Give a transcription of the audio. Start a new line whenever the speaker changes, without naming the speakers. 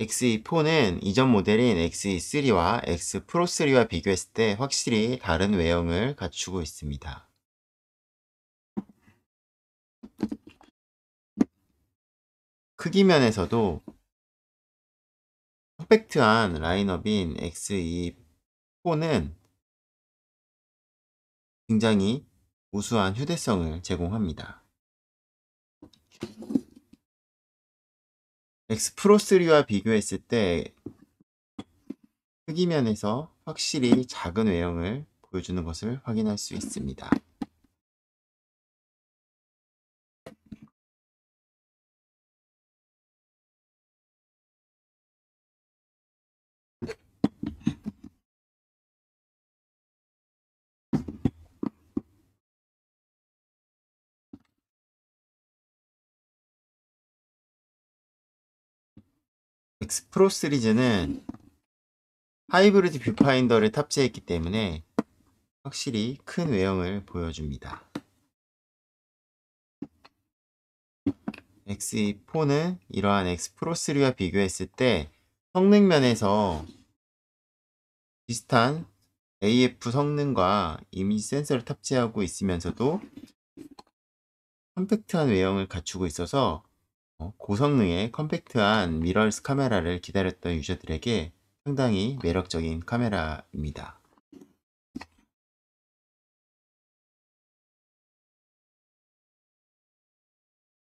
XE4는 이전 모델인 XE3와 X p r o 3와 비교했을 때 확실히 다른 외형을 갖추고 있습니다. 크기
면에서도 퍼펙트한 라인업인 XE4는 굉장히 우수한
휴대성을 제공합니다. X 프로3와 비교했을 때 크기면에서 확실히 작은 외형을 보여주는 것을 확인할 수 있습니다. X 프로 시리즈는 하이브리드 뷰파인더를 탑재했기 때문에 확실히 큰 외형을 보여줍니다. X4는 이러한 X 프로3와 비교했을 때 성능 면에서 비슷한 AF 성능과 이미지 센서를 탑재하고 있으면서도 컴팩트한 외형을 갖추고 있어서 어, 고성능의 컴팩트한 미러스 카메라를 기다렸던 유저들에게 상당히 매력적인 카메라입니다.